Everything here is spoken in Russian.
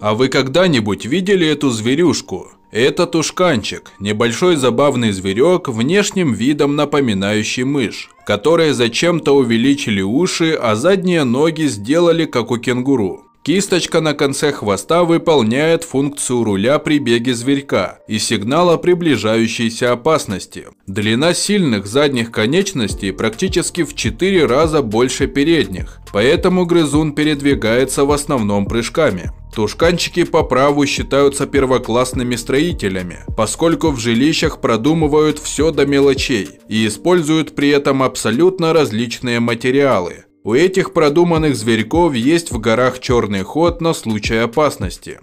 А вы когда-нибудь видели эту зверюшку? Это тушканчик, небольшой забавный зверек, внешним видом напоминающий мышь, которые зачем-то увеличили уши, а задние ноги сделали как у кенгуру. Кисточка на конце хвоста выполняет функцию руля при беге зверька и сигнала приближающейся опасности. Длина сильных задних конечностей практически в 4 раза больше передних, поэтому грызун передвигается в основном прыжками. Тушканчики по праву считаются первоклассными строителями, поскольку в жилищах продумывают все до мелочей и используют при этом абсолютно различные материалы. У этих продуманных зверьков есть в горах черный ход на случай опасности.